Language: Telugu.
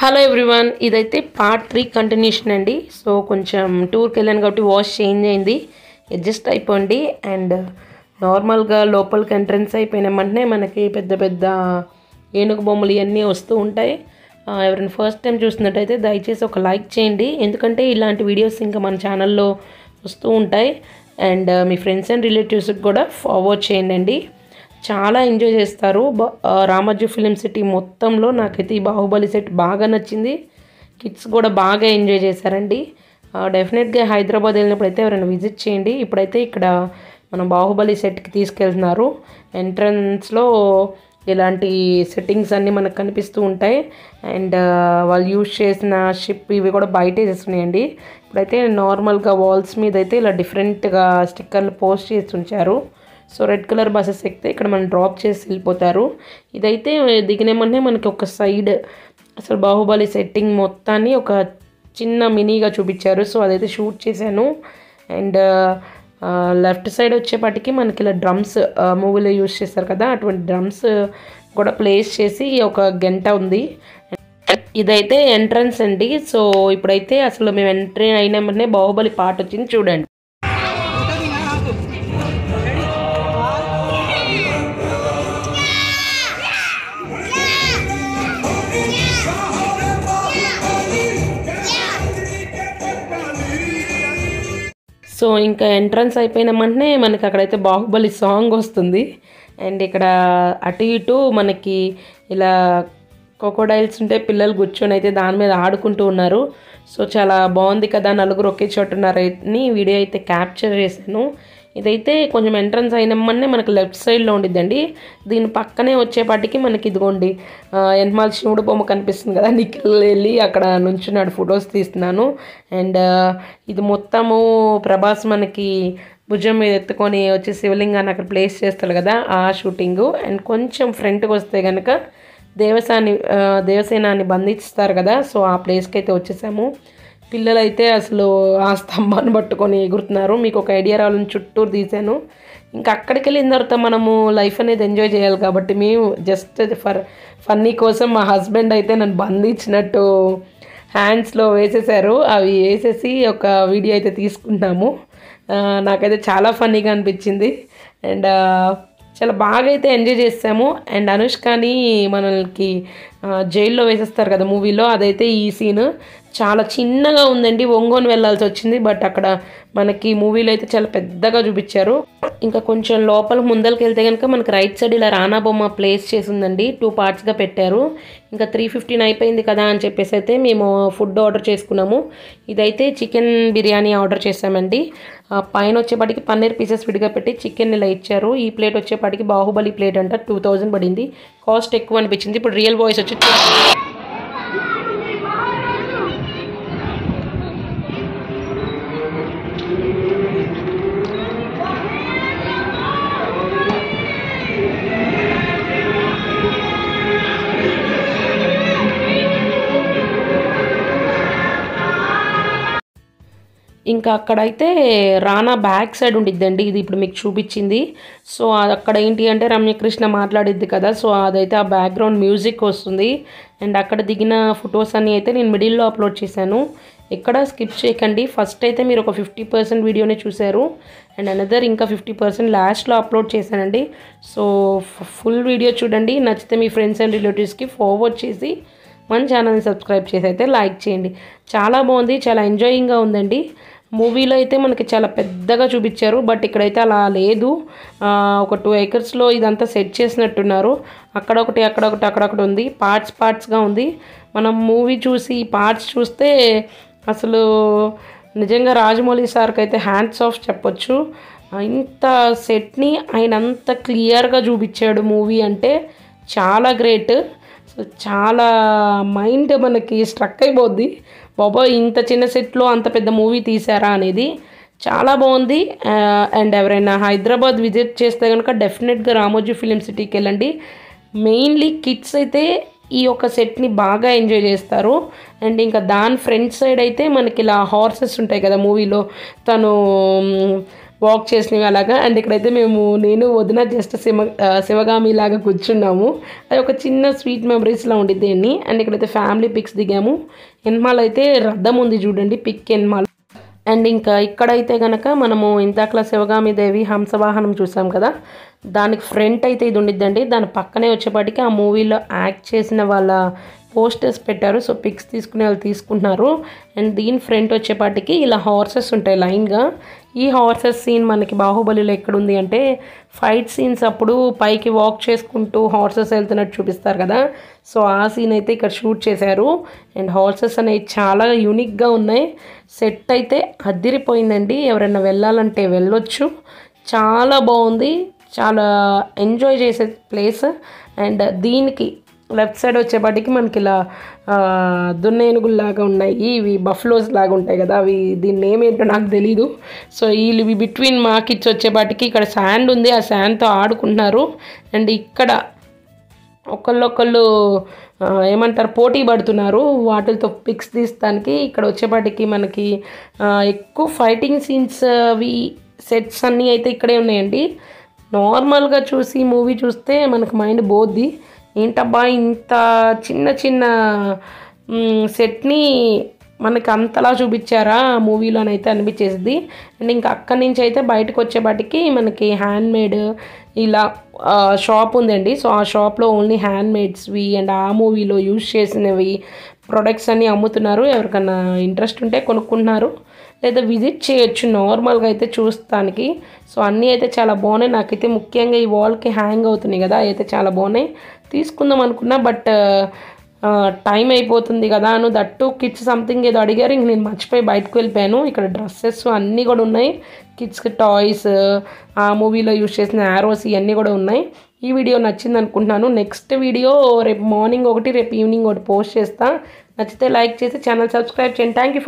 హలో ఎవ్రీవన్ ఇదైతే పార్ట్ త్రీ కంటిన్యూషన్ అండి సో కొంచెం టూర్కి వెళ్ళాను కాబట్టి వాష్ చేంజ్ అయింది అడ్జస్ట్ అయిపోండి అండ్ నార్మల్గా లోపలికి ఎంట్రన్స్ వెంటనే మనకి పెద్ద పెద్ద ఏనుగు బొమ్మలు ఇవన్నీ వస్తూ ఉంటాయి ఎవరైనా ఫస్ట్ టైం చూసినట్టయితే దయచేసి ఒక లైక్ చేయండి ఎందుకంటే ఇలాంటి వీడియోస్ ఇంకా మన ఛానల్లో వస్తూ ఉంటాయి అండ్ uh, మీ ఫ్రెండ్స్ అండ్ రిలేటివ్స్కి కూడా ఫార్వర్డ్ చేయండి చాలా ఎంజాయ్ చేస్తారు రామజు ఫిలిం సిటీ మొత్తంలో నాకైతే ఈ బాహుబలి సెట్ బాగా నచ్చింది కిడ్స్ కూడా బాగా ఎంజాయ్ చేశారండి డెఫినెట్గా హైదరాబాద్ వెళ్ళినప్పుడు అయితే ఎవరైనా విజిట్ చేయండి ఇప్పుడైతే ఇక్కడ మనం బాహుబలి సెట్కి తీసుకెళ్తున్నారు ఎంట్రన్స్లో ఇలాంటి సెట్టింగ్స్ అన్నీ మనకు కనిపిస్తూ ఉంటాయి అండ్ వాళ్ళు యూజ్ చేసిన షిప్ ఇవి కూడా బయటే చేస్తున్నాయండి ఇప్పుడైతే నార్మల్గా వాల్స్ మీద అయితే ఇలా డిఫరెంట్గా స్టిక్కర్లు పోస్ట్ చేసి ఉంచారు సో రెడ్ కలర్ బస్సెస్ ఎక్కితే ఇక్కడ మనం డ్రాప్ చేసి వెళ్ళిపోతారు ఇదైతే దిగినామంటే మనకి ఒక సైడ్ అసలు బాహుబలి సెట్టింగ్ మొత్తాన్ని ఒక చిన్న మినీగా చూపించారు సో అదైతే షూట్ చేశాను అండ్ లెఫ్ట్ సైడ్ వచ్చేపాటికి మనకి ఇలా డ్రమ్స్ మూవీలో యూజ్ చేస్తారు కదా అటువంటి డ్రమ్స్ కూడా ప్లేస్ చేసి ఒక గంట ఉంది ఇదైతే ఎంట్రన్స్ అండి సో ఇప్పుడైతే అసలు మేము ఎంట్రీ అయినామంటే బాహుబలి పాట వచ్చింది చూడండి సో ఇంకా ఎంట్రన్స్ అయిపోయిన వెంటనే మనకి అక్కడైతే బాహుబలి సాంగ్ వస్తుంది అండ్ ఇక్కడ అటు ఇటు మనకి ఇలా కోకోడైల్స్ ఉంటే పిల్లలు కూర్చొని అయితే దాని మీద ఆడుకుంటూ ఉన్నారు సో చాలా బాగుంది కదా నలుగురు ఒకే చోట ఉన్నారని వీడియో అయితే క్యాప్చర్ చేశాను ఇదైతే కొంచెం ఎంట్రన్స్ అయినమ్మనే మనకి లెఫ్ట్ సైడ్లో ఉండిద్దండి దీని పక్కనే వచ్చేపాటికి మనకి ఇదిగోండి ఎన్మాల్ శివుడు బొమ్మ కనిపిస్తుంది కదా నిఖిల్ వెళ్ళి అక్కడ నాడు ఫొటోస్ తీస్తున్నాను అండ్ ఇది మొత్తము ప్రభాస్ మనకి భుజం మీద ఎత్తుకొని వచ్చి శివలింగాన్ని అక్కడ ప్లేస్ చేస్తారు కదా ఆ షూటింగు అండ్ కొంచెం ఫ్రంట్కి వస్తే కనుక దేవసాని దేవసేనాన్ని బంధిస్తారు కదా సో ఆ ప్లేస్కి అయితే వచ్చేసాము పిల్లలైతే అసలు ఆ స్తంభాన్ని పట్టుకొని ఎగురుతున్నారు మీకు ఒక ఐడియా రావాలని చుట్టూరు తీశాను ఇంకా అక్కడికి వెళ్ళిన తర్వాత మనము లైఫ్ అనేది ఎంజాయ్ చేయాలి కాబట్టి మేము జస్ట్ ఫర్ ఫన్నీ కోసం మా హస్బెండ్ అయితే నన్ను బంధించినట్టు హ్యాండ్స్లో వేసేసారు అవి వేసేసి ఒక వీడియో అయితే తీసుకుంటాము నాకైతే చాలా ఫన్నీగా అనిపించింది అండ్ చాలా బాగా అయితే ఎంజాయ్ చేసాము అండ్ అనుష్కని మనల్కి జైల్లో వేసేస్తారు కదా మూవీలో అదైతే ఈ సీన్ చాలా చిన్నగా ఉందండి ఒంగోని వెళ్ళాల్సి వచ్చింది బట్ అక్కడ మనకి మూవీలో అయితే చాలా పెద్దగా చూపించారు ఇంకా కొంచెం లోపల ముందరికి వెళ్తే కనుక మనకి రైట్ సైడ్ ఇలా రానా బొమ్మ ప్లేస్ చేసిందండి టూ పార్ట్స్గా పెట్టారు ఇంకా త్రీ ఫిఫ్టీన్ అయిపోయింది కదా అని చెప్పేసి అయితే మేము ఫుడ్ ఆర్డర్ చేసుకున్నాము ఇదైతే చికెన్ బిర్యానీ ఆర్డర్ చేసామండి పైన వచ్చేపాటికి పన్నీర్ పీసెస్ విడిగా పెట్టి చికెన్ ఇలా ఇచ్చారు ఈ ప్లేట్ వచ్చేపాటికి బాహుబలి ప్లేట్ అంట టూ పడింది కాస్ట్ ఎక్కువ అనిపించింది ఇప్పుడు రియల్ వాయిస్ వచ్చి ఇంకా అక్కడైతే రానా బ్యాక్ సైడ్ ఉండిద్దండి ఇది ఇప్పుడు మీకు చూపించింది సో అక్కడ ఏంటి అంటే రమ్యకృష్ణ మాట్లాడిద్ది కదా సో అదైతే ఆ బ్యాక్గ్రౌండ్ మ్యూజిక్ వస్తుంది అండ్ అక్కడ దిగిన ఫొటోస్ అన్నీ అయితే నేను మిడిల్లో అప్లోడ్ చేశాను ఎక్కడ స్కిప్ చేయకండి ఫస్ట్ అయితే మీరు ఒక ఫిఫ్టీ పర్సెంట్ వీడియోనే చూశారు అండ్ అనదర్ ఇంకా ఫిఫ్టీ పర్సెంట్ లాస్ట్లో అప్లోడ్ చేశానండి సో ఫుల్ వీడియో చూడండి నచ్చితే మీ ఫ్రెండ్స్ అండ్ రిలేటివ్స్కి ఫార్వర్డ్ చేసి మన ఛానల్ని సబ్స్క్రైబ్ చేసి అయితే లైక్ చేయండి చాలా బాగుంది చాలా ఎంజాయింగ్గా ఉందండి మూవీలో అయితే మనకి చాలా పెద్దగా చూపించారు బట్ ఇక్కడైతే అలా లేదు ఒక టూ ఏకర్స్లో ఇదంతా సెట్ చేసినట్టున్నారు అక్కడ ఒకటి అక్కడ ఒకటి అక్కడొకటి ఉంది పార్ట్స్ పార్ట్స్గా ఉంది మనం మూవీ చూసి పార్ట్స్ చూస్తే అసలు నిజంగా రాజమౌళి సార్కి అయితే హ్యాండ్స్ ఆఫ్ చెప్పొచ్చు ఇంత సెట్ని ఆయన అంత క్లియర్గా చూపించాడు మూవీ అంటే చాలా గ్రేట్ చాలా మైండ్ మనకి స్ట్రక్ అయిపోద్ది బాబోయ్ ఇంత చిన్న సెట్లో అంత పెద్ద మూవీ తీసారా అనేది చాలా బాగుంది అండ్ ఎవరైనా హైదరాబాద్ విజిట్ చేస్తే కనుక డెఫినెట్గా రామోజీ ఫిలిం సిటీకి వెళ్ళండి మెయిన్లీ కిడ్స్ అయితే ఈ యొక్క సెట్ని బాగా ఎంజాయ్ చేస్తారు అండ్ ఇంకా దాని ఫ్రంట్ సైడ్ అయితే మనకి ఇలా హార్సెస్ ఉంటాయి కదా మూవీలో తను వాక్ చేసినవి అలాగా అండ్ ఇక్కడైతే మేము నేను వదిన జస్ట్ శివ శివగామి లాగా కూర్చున్నాము అది ఒక చిన్న స్వీట్ మెమరీస్లో ఉండి దేన్ని అండ్ ఇక్కడైతే ఫ్యామిలీ పిక్స్ దిగాము ఎన్మాల్ అయితే రద్దం ఉంది చూడండి పిక్ ఎన్మాల్ అండ్ ఇంకా ఇక్కడైతే కనుక మనము ఇందాకలా శివగామి దేవి హంసవాహనం చూసాం కదా దానికి ఫ్రంట్ అయితే ఇది ఉండిద్దండి దాని పక్కనే వచ్చేపాటికి ఆ మూవీలో యాక్ట్ చేసిన వాళ్ళ పోస్టర్స్ పెట్టారు సో పిక్స్ తీసుకునే వాళ్ళు తీసుకుంటున్నారు అండ్ దీని ఫ్రంట్ వచ్చేపాటికి ఇలా హార్సెస్ ఉంటాయి లైన్గా ఈ హార్సెస్ సీన్ మనకి బాహుబలిలో ఎక్కడుంది అంటే ఫైట్ సీన్స్ అప్పుడు పైకి వాక్ చేసుకుంటూ హార్సెస్ వెళ్తున్నట్టు చూపిస్తారు కదా సో ఆ సీన్ అయితే ఇక్కడ షూట్ చేశారు అండ్ హార్సెస్ అనేవి చాలా యూనిక్గా ఉన్నాయి సెట్ అయితే అదిరిపోయిందండి ఎవరైనా వెళ్ళాలంటే వెళ్ళొచ్చు చాలా బాగుంది చాలా ఎంజాయ్ చేసే ప్లేస్ అండ్ దీనికి లెఫ్ట్ సైడ్ వచ్చేపాటికి మనకి ఇలా దున్న ఏనుగుల్లాగా ఉన్నాయి ఇవి బఫ్లోస్ లాగా ఉంటాయి కదా అవి దీని నేమ్ ఏంటో నాకు తెలీదు సో వీళ్ళు ఇవి బిట్వీన్ మాకిచ్చి వచ్చేపాటికి ఇక్కడ శాండ్ ఉంది ఆ శాండ్తో ఆడుకుంటున్నారు అండ్ ఇక్కడ ఒకళ్ళొకళ్ళు ఏమంటారు పోటీ పడుతున్నారు వాటితో పిక్స్ తీస్తానికి ఇక్కడ వచ్చేపాటికి మనకి ఎక్కువ ఫైటింగ్ సీన్స్ అవి సెట్స్ అన్నీ అయితే ఇక్కడే ఉన్నాయండి నార్మల్గా చూసి మూవీ చూస్తే మనకు మైండ్ బోద్ది ఏంటబ్బా ఇంత చిన్న చిన్న సెట్ని మనకి అంతలా చూపించారా మూవీలోనైతే అనిపించేసింది అండ్ ఇంకా అక్కడి నుంచి అయితే బయటకు వచ్చేపాటికి మనకి హ్యాండ్ మేడ్ ఇలా షాప్ ఉందండి సో ఆ షాప్లో ఓన్లీ హ్యాండ్ మేడ్స్వి అండ్ ఆ మూవీలో యూజ్ చేసినవి ప్రొడక్ట్స్ అన్నీ అమ్ముతున్నారు ఎవరికన్నా ఇంట్రెస్ట్ ఉంటే కొనుక్కుంటున్నారు లేదా విజిట్ చేయొచ్చు నార్మల్గా అయితే చూస్తానికి సో అన్నీ అయితే చాలా బాగున్నాయి నాకైతే ముఖ్యంగా ఈ వాల్కి హ్యాంగ్ అవుతున్నాయి కదా అయితే చాలా బాగున్నాయి తీసుకుందాం అనుకున్నా బట్ టైం అయిపోతుంది కదా అను దట్టు కిడ్స్ సంథింగ్ ఏదో అడిగారు ఇంక నేను మర్చిపోయి బయటకు వెళ్ళిపోయాను ఇక్కడ డ్రెస్సెస్ అన్నీ కూడా ఉన్నాయి కిడ్స్కి టాయ్స్ ఆ మూవీలో యూజ్ చేసిన యారోస్ ఇవన్నీ కూడా ఉన్నాయి ఈ వీడియో నచ్చింది అనుకుంటున్నాను నెక్స్ట్ వీడియో రేపు మార్నింగ్ ఒకటి రేపు ఈవినింగ్ ఒకటి పోస్ట్ చేస్తాను నచ్చితే లైక్ చేసి ఛానల్ సబ్స్క్రైబ్ చేయండి థ్యాంక్ యూ